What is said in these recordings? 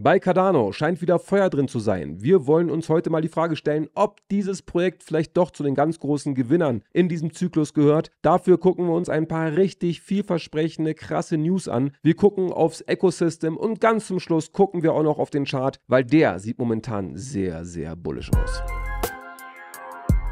Bei Cardano scheint wieder Feuer drin zu sein. Wir wollen uns heute mal die Frage stellen, ob dieses Projekt vielleicht doch zu den ganz großen Gewinnern in diesem Zyklus gehört. Dafür gucken wir uns ein paar richtig vielversprechende, krasse News an. Wir gucken aufs Ecosystem und ganz zum Schluss gucken wir auch noch auf den Chart, weil der sieht momentan sehr, sehr bullisch aus.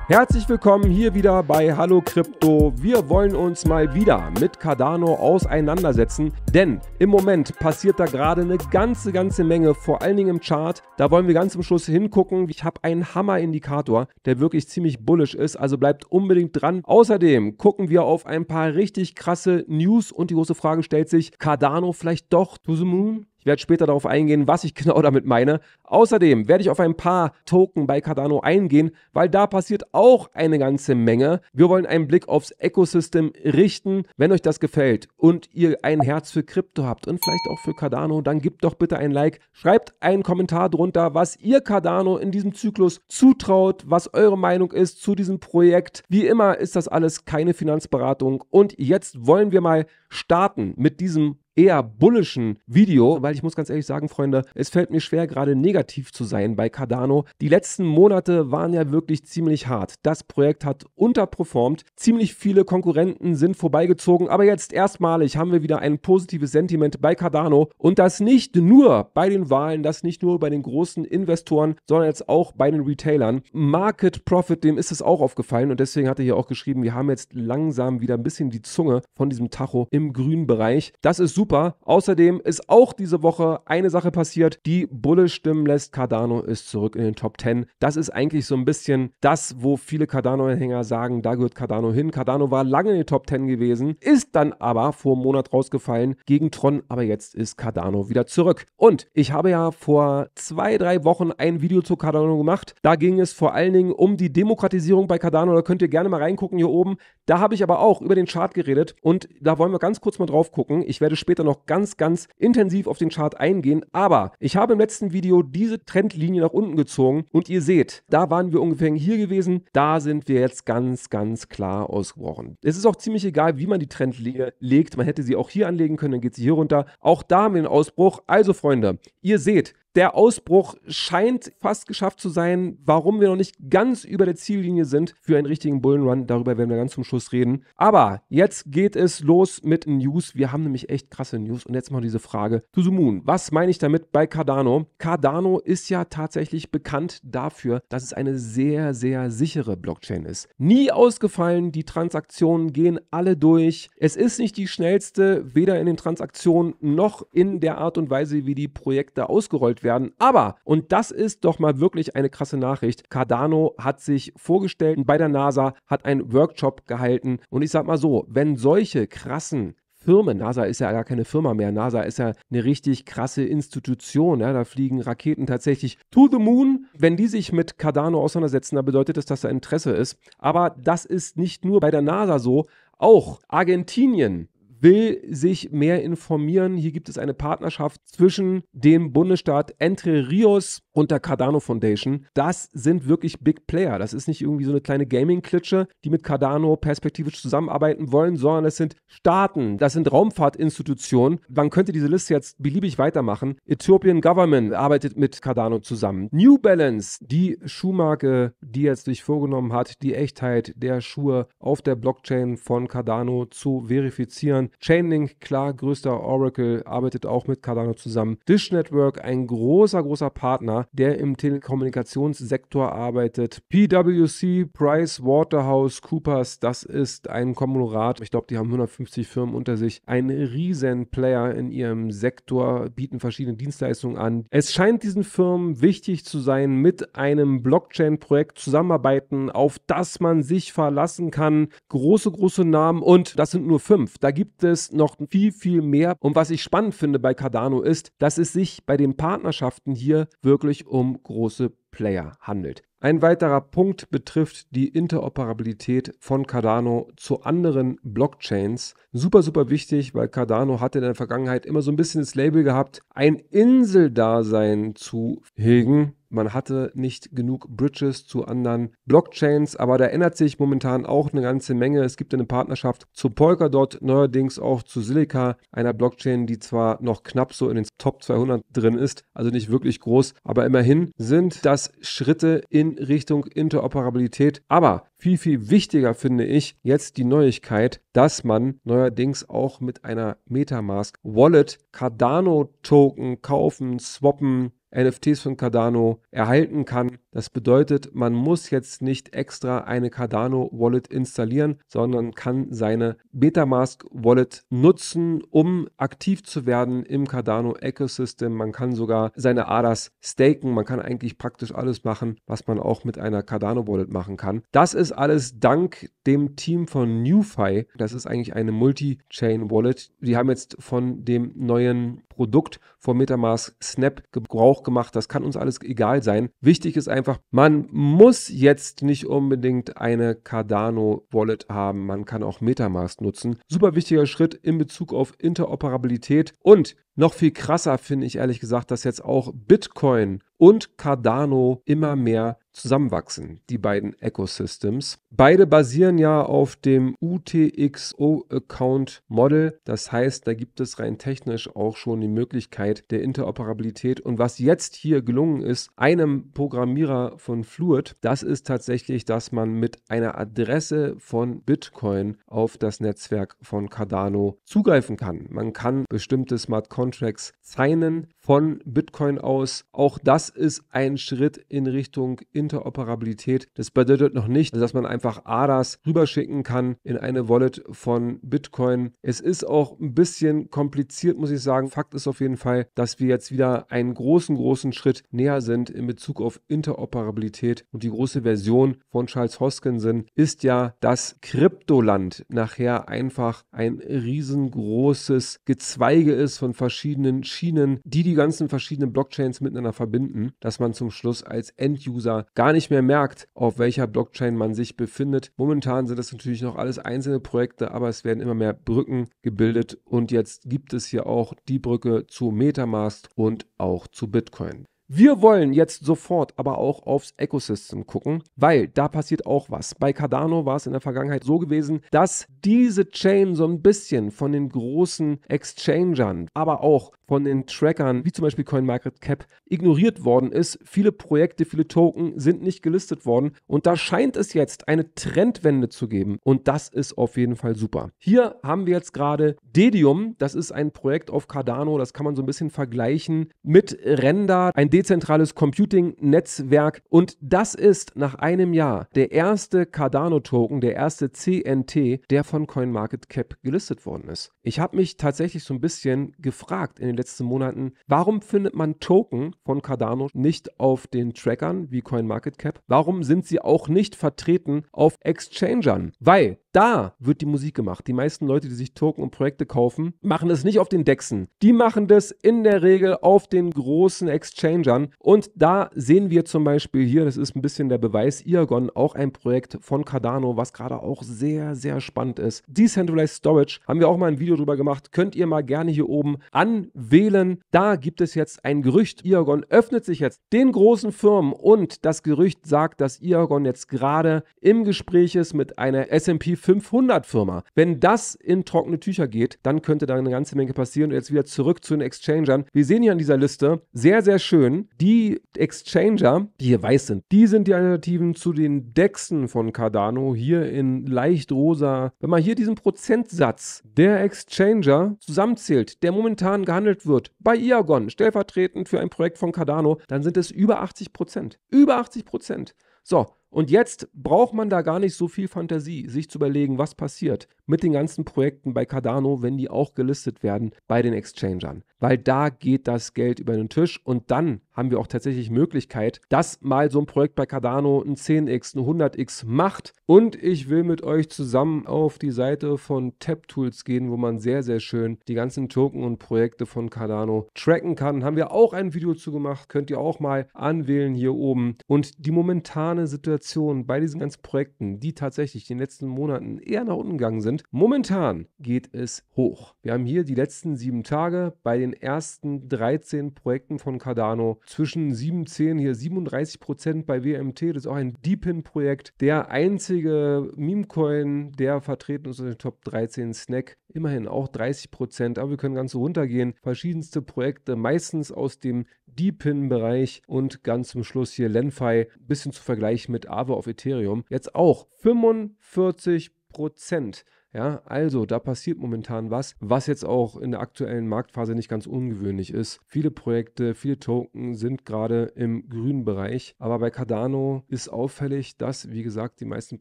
Herzlich willkommen hier wieder bei Hallo Krypto. Wir wollen uns mal wieder mit Cardano auseinandersetzen, denn im Moment passiert da gerade eine ganze, ganze Menge, vor allen Dingen im Chart. Da wollen wir ganz zum Schluss hingucken. Ich habe einen Hammer-Indikator, der wirklich ziemlich bullish ist, also bleibt unbedingt dran. Außerdem gucken wir auf ein paar richtig krasse News und die große Frage stellt sich, Cardano vielleicht doch to the moon? Ich werde später darauf eingehen, was ich genau damit meine. Außerdem werde ich auf ein paar Token bei Cardano eingehen, weil da passiert auch eine ganze Menge. Wir wollen einen Blick aufs Ecosystem richten. Wenn euch das gefällt und ihr ein Herz für Krypto habt und vielleicht auch für Cardano, dann gebt doch bitte ein Like. Schreibt einen Kommentar drunter, was ihr Cardano in diesem Zyklus zutraut, was eure Meinung ist zu diesem Projekt. Wie immer ist das alles keine Finanzberatung. Und jetzt wollen wir mal starten mit diesem eher bullischen Video, weil ich muss ganz ehrlich sagen, Freunde, es fällt mir schwer, gerade negativ zu sein bei Cardano. Die letzten Monate waren ja wirklich ziemlich hart. Das Projekt hat unterperformt, ziemlich viele Konkurrenten sind vorbeigezogen, aber jetzt erstmalig haben wir wieder ein positives Sentiment bei Cardano und das nicht nur bei den Wahlen, das nicht nur bei den großen Investoren, sondern jetzt auch bei den Retailern. Market Profit, dem ist es auch aufgefallen und deswegen hat er hier auch geschrieben, wir haben jetzt langsam wieder ein bisschen die Zunge von diesem Tacho im grünen Bereich. Das ist super super. Außerdem ist auch diese Woche eine Sache passiert, die Bulle stimmen lässt. Cardano ist zurück in den Top 10. Das ist eigentlich so ein bisschen das, wo viele Cardano-Anhänger sagen, da gehört Cardano hin. Cardano war lange in den Top 10 gewesen, ist dann aber vor einem Monat rausgefallen gegen Tron, aber jetzt ist Cardano wieder zurück. Und ich habe ja vor zwei, drei Wochen ein Video zu Cardano gemacht. Da ging es vor allen Dingen um die Demokratisierung bei Cardano. Da könnt ihr gerne mal reingucken hier oben. Da habe ich aber auch über den Chart geredet und da wollen wir ganz kurz mal drauf gucken. Ich werde später später noch ganz, ganz intensiv auf den Chart eingehen. Aber ich habe im letzten Video diese Trendlinie nach unten gezogen und ihr seht, da waren wir ungefähr hier gewesen. Da sind wir jetzt ganz, ganz klar ausgebrochen. Es ist auch ziemlich egal, wie man die Trendlinie legt. Man hätte sie auch hier anlegen können, dann geht sie hier runter. Auch da haben wir den Ausbruch. Also Freunde, ihr seht, der Ausbruch scheint fast geschafft zu sein. Warum wir noch nicht ganz über der Ziellinie sind für einen richtigen Bullenrun, darüber werden wir ganz zum Schluss reden. Aber jetzt geht es los mit News. Wir haben nämlich echt krasse News. Und jetzt mal diese Frage zu Sumun. Was meine ich damit bei Cardano? Cardano ist ja tatsächlich bekannt dafür, dass es eine sehr, sehr sichere Blockchain ist. Nie ausgefallen, die Transaktionen gehen alle durch. Es ist nicht die schnellste, weder in den Transaktionen noch in der Art und Weise, wie die Projekte ausgerollt werden werden. Aber, und das ist doch mal wirklich eine krasse Nachricht, Cardano hat sich vorgestellt und bei der NASA, hat einen Workshop gehalten. Und ich sag mal so, wenn solche krassen Firmen. NASA ist ja gar keine Firma mehr. NASA ist ja eine richtig krasse Institution. Ja, da fliegen Raketen tatsächlich to the moon. Wenn die sich mit Cardano auseinandersetzen, dann bedeutet das, dass da Interesse ist. Aber das ist nicht nur bei der NASA so. Auch Argentinien will sich mehr informieren. Hier gibt es eine Partnerschaft zwischen dem Bundesstaat Entre Rios und der Cardano Foundation. Das sind wirklich Big Player. Das ist nicht irgendwie so eine kleine Gaming-Klitsche, die mit Cardano perspektivisch zusammenarbeiten wollen, sondern das sind Staaten, das sind Raumfahrtinstitutionen. Man könnte diese Liste jetzt beliebig weitermachen. Ethiopian Government arbeitet mit Cardano zusammen. New Balance, die Schuhmarke, die jetzt sich vorgenommen hat, die Echtheit der Schuhe auf der Blockchain von Cardano zu verifizieren Chainlink, klar, größter Oracle, arbeitet auch mit Cardano zusammen. Dish Network, ein großer, großer Partner, der im Telekommunikationssektor arbeitet. PwC, Price, Waterhouse, Coopers, das ist ein Kommunorat. Ich glaube, die haben 150 Firmen unter sich. Ein riesen Player in ihrem Sektor, bieten verschiedene Dienstleistungen an. Es scheint diesen Firmen wichtig zu sein, mit einem Blockchain-Projekt zusammenarbeiten, auf das man sich verlassen kann. Große, große Namen und das sind nur fünf. Da gibt gibt es noch viel, viel mehr. Und was ich spannend finde bei Cardano ist, dass es sich bei den Partnerschaften hier wirklich um große Player handelt. Ein weiterer Punkt betrifft die Interoperabilität von Cardano zu anderen Blockchains. Super, super wichtig, weil Cardano hatte in der Vergangenheit immer so ein bisschen das Label gehabt, ein Inseldasein zu hegen man hatte nicht genug Bridges zu anderen Blockchains, aber da ändert sich momentan auch eine ganze Menge. Es gibt eine Partnerschaft zu Polkadot, neuerdings auch zu Silica, einer Blockchain, die zwar noch knapp so in den Top 200 drin ist, also nicht wirklich groß, aber immerhin sind das Schritte in Richtung Interoperabilität. Aber viel, viel wichtiger finde ich jetzt die Neuigkeit, dass man neuerdings auch mit einer Metamask Wallet Cardano Token kaufen, swappen, NFTs von Cardano erhalten kann. Das bedeutet, man muss jetzt nicht extra eine Cardano Wallet installieren, sondern kann seine Metamask Wallet nutzen, um aktiv zu werden im Cardano Ecosystem. Man kann sogar seine ADAS staken. Man kann eigentlich praktisch alles machen, was man auch mit einer Cardano Wallet machen kann. Das ist alles dank dem Team von NewFi. Das ist eigentlich eine Multi-Chain Wallet. Die haben jetzt von dem neuen Produkt von Metamask Snap Gebrauch gemacht, das kann uns alles egal sein. Wichtig ist einfach, man muss jetzt nicht unbedingt eine Cardano-Wallet haben, man kann auch Metamask nutzen. Super wichtiger Schritt in Bezug auf Interoperabilität und noch viel krasser finde ich ehrlich gesagt, dass jetzt auch Bitcoin und Cardano immer mehr zusammenwachsen, die beiden Ecosystems. Beide basieren ja auf dem UTXO-Account Model. Das heißt, da gibt es rein technisch auch schon die Möglichkeit der Interoperabilität. Und was jetzt hier gelungen ist, einem Programmierer von Fluid, das ist tatsächlich, dass man mit einer Adresse von Bitcoin auf das Netzwerk von Cardano zugreifen kann. Man kann bestimmte Smart Contracts Contracts signen von Bitcoin aus. Auch das ist ein Schritt in Richtung Interoperabilität. Das bedeutet noch nicht, dass man einfach ADAs rüberschicken kann in eine Wallet von Bitcoin. Es ist auch ein bisschen kompliziert, muss ich sagen. Fakt ist auf jeden Fall, dass wir jetzt wieder einen großen, großen Schritt näher sind in Bezug auf Interoperabilität. Und die große Version von Charles Hoskinson ist ja, dass Kryptoland nachher einfach ein riesengroßes Gezweige ist von verschiedenen Schienen, die die ganzen verschiedenen Blockchains miteinander verbinden, dass man zum Schluss als End-User gar nicht mehr merkt, auf welcher Blockchain man sich befindet. Momentan sind das natürlich noch alles einzelne Projekte, aber es werden immer mehr Brücken gebildet und jetzt gibt es hier auch die Brücke zu Metamask und auch zu Bitcoin. Wir wollen jetzt sofort aber auch aufs Ecosystem gucken, weil da passiert auch was. Bei Cardano war es in der Vergangenheit so gewesen, dass diese Chain so ein bisschen von den großen Exchangern, aber auch von den Trackern, wie zum Beispiel CoinMarketCap, ignoriert worden ist. Viele Projekte, viele Token sind nicht gelistet worden und da scheint es jetzt eine Trendwende zu geben und das ist auf jeden Fall super. Hier haben wir jetzt gerade Dedium, das ist ein Projekt auf Cardano, das kann man so ein bisschen vergleichen mit Render, ein dezentrales Computing-Netzwerk. Und das ist nach einem Jahr der erste Cardano-Token, der erste CNT, der von CoinMarketCap gelistet worden ist. Ich habe mich tatsächlich so ein bisschen gefragt in den letzten Monaten, warum findet man Token von Cardano nicht auf den Trackern wie CoinMarketCap? Warum sind sie auch nicht vertreten auf Exchangern? Weil da wird die Musik gemacht. Die meisten Leute, die sich Token und Projekte kaufen, machen es nicht auf den Dexen. Die machen das in der Regel auf den großen Exchangern. Und da sehen wir zum Beispiel hier, das ist ein bisschen der Beweis, Iagon, auch ein Projekt von Cardano, was gerade auch sehr, sehr spannend ist. Decentralized Storage, haben wir auch mal ein Video drüber gemacht, könnt ihr mal gerne hier oben anwählen. Da gibt es jetzt ein Gerücht. Iagon öffnet sich jetzt den großen Firmen und das Gerücht sagt, dass Iagon jetzt gerade im Gespräch ist mit einer S&P 500 Firma. Wenn das in trockene Tücher geht, dann könnte da eine ganze Menge passieren. Und jetzt wieder zurück zu den Exchangern. Wir sehen hier an dieser Liste sehr, sehr schön die Exchanger, die hier weiß sind. Die sind die Alternativen zu den Dexen von Cardano hier in leicht rosa. Wenn man hier diesen Prozentsatz der Exchanger zusammenzählt, der momentan gehandelt wird, bei Iagon, stellvertretend für ein Projekt von Cardano, dann sind es über 80 Prozent. Über 80 Prozent. So, und jetzt braucht man da gar nicht so viel Fantasie, sich zu überlegen, was passiert mit den ganzen Projekten bei Cardano, wenn die auch gelistet werden bei den Exchangern. Weil da geht das Geld über den Tisch und dann haben wir auch tatsächlich Möglichkeit, dass mal so ein Projekt bei Cardano ein 10x, ein 100x macht. Und ich will mit euch zusammen auf die Seite von TapTools gehen, wo man sehr, sehr schön die ganzen Token und Projekte von Cardano tracken kann. Haben wir auch ein Video zu gemacht, könnt ihr auch mal anwählen hier oben. Und die momentane Situation Investitionen bei diesen ganzen Projekten, die tatsächlich in den letzten Monaten eher nach unten gegangen sind, momentan geht es hoch. Wir haben hier die letzten sieben Tage bei den ersten 13 Projekten von Cardano zwischen 7, 10, hier 37 Prozent bei WMT. Das ist auch ein Deepin-Projekt. Der einzige Meme-Coin, der vertreten ist in den Top 13 Snack. Immerhin auch 30 Prozent, aber wir können ganz runtergehen. Verschiedenste Projekte, meistens aus dem Deepin-Bereich und ganz zum Schluss hier LenFi, bisschen zu vergleichen mit Aave auf Ethereum, jetzt auch 45 Prozent. Ja, also da passiert momentan was, was jetzt auch in der aktuellen Marktphase nicht ganz ungewöhnlich ist. Viele Projekte, viele Token sind gerade im grünen Bereich, aber bei Cardano ist auffällig, dass, wie gesagt, die meisten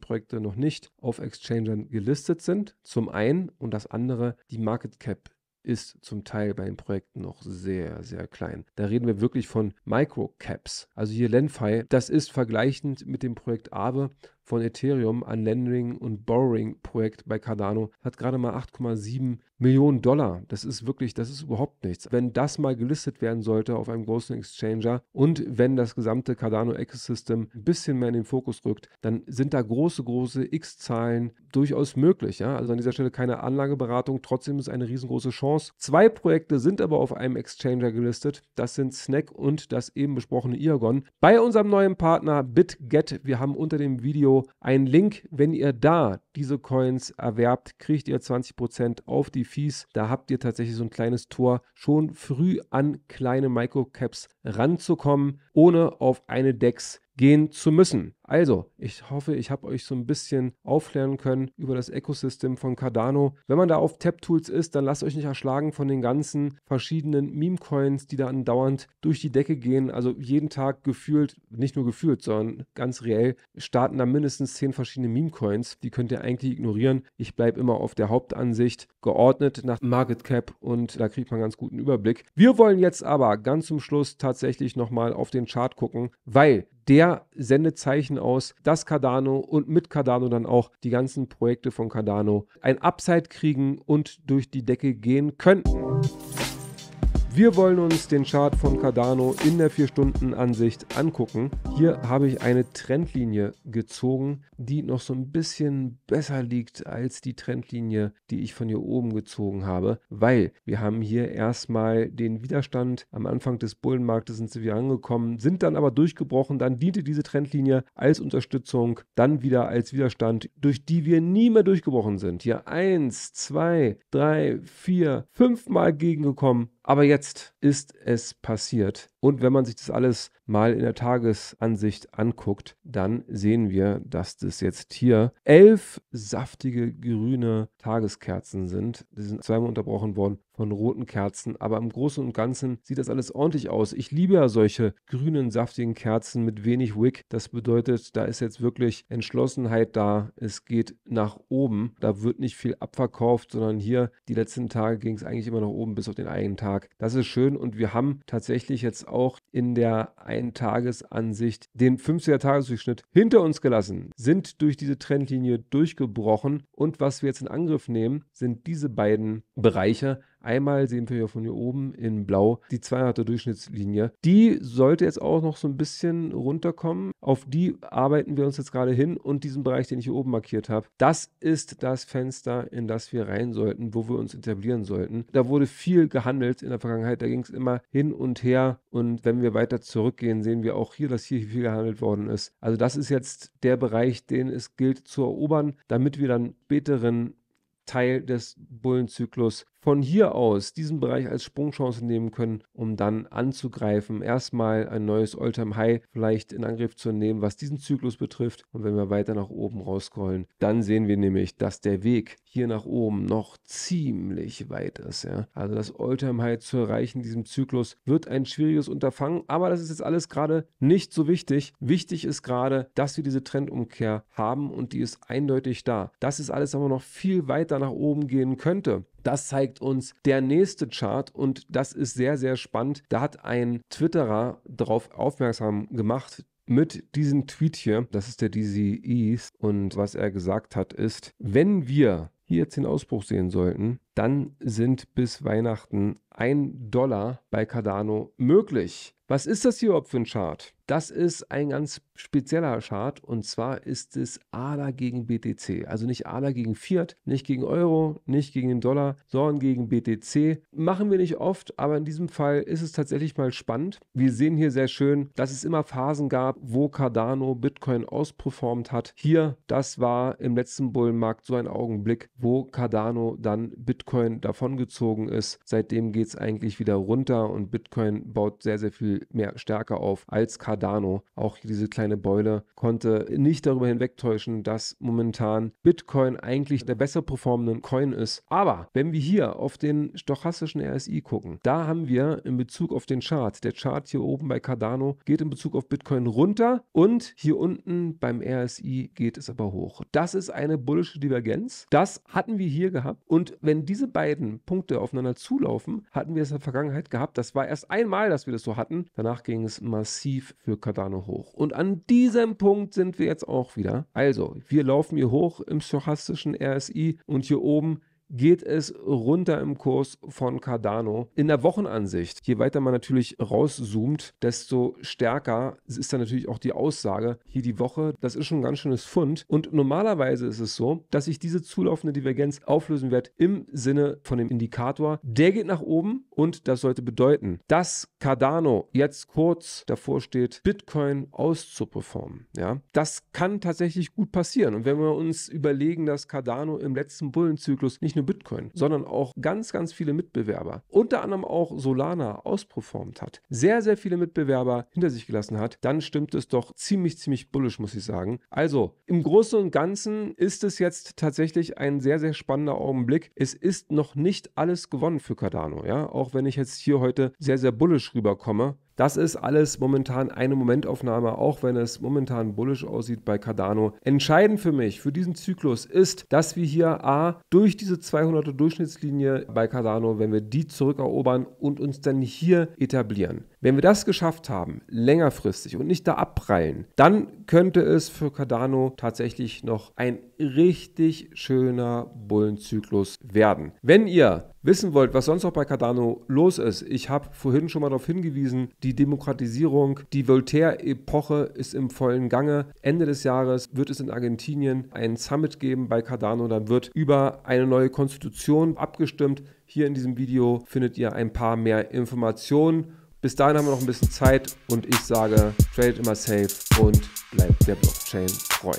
Projekte noch nicht auf Exchangern gelistet sind. Zum einen und das andere, die Market Cap ist zum Teil bei den Projekten noch sehr, sehr klein. Da reden wir wirklich von Microcaps. Also hier Lenfi, das ist vergleichend mit dem Projekt Aave von Ethereum an Lending und Borrowing Projekt bei Cardano hat gerade mal 8,7 Millionen Dollar. Das ist wirklich, das ist überhaupt nichts. Wenn das mal gelistet werden sollte auf einem großen Exchanger und wenn das gesamte Cardano Ecosystem ein bisschen mehr in den Fokus rückt, dann sind da große, große X-Zahlen durchaus möglich. Ja? Also an dieser Stelle keine Anlageberatung, trotzdem ist eine riesengroße Chance. Zwei Projekte sind aber auf einem Exchanger gelistet. Das sind Snack und das eben besprochene Iagon. Bei unserem neuen Partner BitGet, wir haben unter dem Video Video einen Link. Wenn ihr da diese Coins erwerbt, kriegt ihr 20% auf die Fees. Da habt ihr tatsächlich so ein kleines Tor, schon früh an kleine Microcaps ranzukommen, ohne auf eine DEX gehen zu müssen. Also, ich hoffe, ich habe euch so ein bisschen aufklären können über das Ecosystem von Cardano. Wenn man da auf Tap Tools ist, dann lasst euch nicht erschlagen von den ganzen verschiedenen Meme Coins, die da andauernd durch die Decke gehen. Also jeden Tag gefühlt, nicht nur gefühlt, sondern ganz reell starten da mindestens zehn verschiedene Meme Coins. Die könnt ihr eigentlich ignorieren. Ich bleibe immer auf der Hauptansicht geordnet nach Market Cap und da kriegt man ganz guten Überblick. Wir wollen jetzt aber ganz zum Schluss tatsächlich nochmal auf den Chart gucken, weil der Sendezeichen aus, dass Cardano und mit Cardano dann auch die ganzen Projekte von Cardano ein Upside kriegen und durch die Decke gehen könnten. Wir wollen uns den Chart von Cardano in der 4-Stunden-Ansicht angucken. Hier habe ich eine Trendlinie gezogen, die noch so ein bisschen besser liegt als die Trendlinie, die ich von hier oben gezogen habe, weil wir haben hier erstmal den Widerstand. Am Anfang des Bullenmarktes sind sie wieder angekommen, sind dann aber durchgebrochen. Dann diente diese Trendlinie als Unterstützung, dann wieder als Widerstand, durch die wir nie mehr durchgebrochen sind. Hier 1, 2, 3, 4, 5 Mal gegengekommen aber jetzt ist es passiert. Und wenn man sich das alles mal in der Tagesansicht anguckt, dann sehen wir, dass das jetzt hier elf saftige grüne Tageskerzen sind. Die sind zweimal unterbrochen worden von roten Kerzen. Aber im Großen und Ganzen sieht das alles ordentlich aus. Ich liebe ja solche grünen, saftigen Kerzen mit wenig Wick. Das bedeutet, da ist jetzt wirklich Entschlossenheit da. Es geht nach oben. Da wird nicht viel abverkauft, sondern hier die letzten Tage ging es eigentlich immer nach oben bis auf den einen Tag. Das ist schön und wir haben tatsächlich jetzt auch in der Eintagesansicht den 50er-Tagesdurchschnitt hinter uns gelassen, sind durch diese Trendlinie durchgebrochen und was wir jetzt in Angriff nehmen, sind diese beiden Bereiche Einmal sehen wir hier von hier oben in blau die 200er Durchschnittslinie. Die sollte jetzt auch noch so ein bisschen runterkommen. Auf die arbeiten wir uns jetzt gerade hin und diesen Bereich, den ich hier oben markiert habe, das ist das Fenster, in das wir rein sollten, wo wir uns etablieren sollten. Da wurde viel gehandelt in der Vergangenheit. Da ging es immer hin und her. Und wenn wir weiter zurückgehen, sehen wir auch hier, dass hier viel gehandelt worden ist. Also das ist jetzt der Bereich, den es gilt zu erobern, damit wir dann späteren Teil des Bullenzyklus von hier aus diesen Bereich als Sprungchance nehmen können, um dann anzugreifen, erstmal ein neues time High vielleicht in Angriff zu nehmen, was diesen Zyklus betrifft. Und wenn wir weiter nach oben rauscrollen, dann sehen wir nämlich, dass der Weg hier nach oben noch ziemlich weit ist. Ja? Also das time High zu erreichen in diesem Zyklus wird ein schwieriges Unterfangen, aber das ist jetzt alles gerade nicht so wichtig. Wichtig ist gerade, dass wir diese Trendumkehr haben und die ist eindeutig da. Das ist alles aber noch viel weiter nach oben gehen könnte. Das zeigt uns der nächste Chart und das ist sehr, sehr spannend. Da hat ein Twitterer darauf aufmerksam gemacht, mit diesem Tweet hier, das ist der DCE, und was er gesagt hat ist, wenn wir hier jetzt den Ausbruch sehen sollten, dann sind bis Weihnachten ein Dollar bei Cardano möglich. Was ist das hier überhaupt für ein Chart? Das ist ein ganz spezieller Chart und zwar ist es ADA gegen BTC. Also nicht ADA gegen Fiat, nicht gegen Euro, nicht gegen den Dollar, sondern gegen BTC. Machen wir nicht oft, aber in diesem Fall ist es tatsächlich mal spannend. Wir sehen hier sehr schön, dass es immer Phasen gab, wo Cardano Bitcoin ausperformt hat. Hier, das war im letzten Bullenmarkt so ein Augenblick, wo Cardano dann Bitcoin Bitcoin davongezogen ist. Seitdem geht es eigentlich wieder runter und Bitcoin baut sehr, sehr viel mehr Stärke auf als Cardano. Auch diese kleine Beule konnte nicht darüber hinwegtäuschen, dass momentan Bitcoin eigentlich der besser performende Coin ist. Aber wenn wir hier auf den stochastischen RSI gucken, da haben wir in Bezug auf den Chart, der Chart hier oben bei Cardano geht in Bezug auf Bitcoin runter und hier unten beim RSI geht es aber hoch. Das ist eine bullische Divergenz. Das hatten wir hier gehabt und wenn diese diese beiden Punkte aufeinander zulaufen, hatten wir es in der Vergangenheit gehabt. Das war erst einmal, dass wir das so hatten. Danach ging es massiv für Cardano hoch. Und an diesem Punkt sind wir jetzt auch wieder. Also, wir laufen hier hoch im stochastischen RSI und hier oben geht es runter im Kurs von Cardano. In der Wochenansicht, je weiter man natürlich rauszoomt, desto stärker ist dann natürlich auch die Aussage, hier die Woche, das ist schon ein ganz schönes Fund. Und normalerweise ist es so, dass ich diese zulaufende Divergenz auflösen werde im Sinne von dem Indikator. Der geht nach oben und das sollte bedeuten, dass Cardano jetzt kurz davor steht, Bitcoin auszuperformen. Ja, das kann tatsächlich gut passieren. Und wenn wir uns überlegen, dass Cardano im letzten Bullenzyklus nicht nicht nur Bitcoin, sondern auch ganz, ganz viele Mitbewerber, unter anderem auch Solana ausperformt hat, sehr, sehr viele Mitbewerber hinter sich gelassen hat, dann stimmt es doch ziemlich, ziemlich bullisch, muss ich sagen. Also im Großen und Ganzen ist es jetzt tatsächlich ein sehr, sehr spannender Augenblick. Es ist noch nicht alles gewonnen für Cardano, ja, auch wenn ich jetzt hier heute sehr, sehr bullisch rüberkomme. Das ist alles momentan eine Momentaufnahme, auch wenn es momentan bullisch aussieht bei Cardano. Entscheidend für mich, für diesen Zyklus ist, dass wir hier A, durch diese 200er Durchschnittslinie bei Cardano, wenn wir die zurückerobern und uns dann hier etablieren. Wenn wir das geschafft haben, längerfristig und nicht da abprallen, dann könnte es für Cardano tatsächlich noch ein richtig schöner Bullenzyklus werden. Wenn ihr wissen wollt, was sonst noch bei Cardano los ist, ich habe vorhin schon mal darauf hingewiesen, die Demokratisierung, die Voltaire-Epoche ist im vollen Gange. Ende des Jahres wird es in Argentinien einen Summit geben bei Cardano. Dann wird über eine neue Konstitution abgestimmt. Hier in diesem Video findet ihr ein paar mehr Informationen. Bis dahin haben wir noch ein bisschen Zeit und ich sage, trade immer safe und bleibt der Blockchain treu.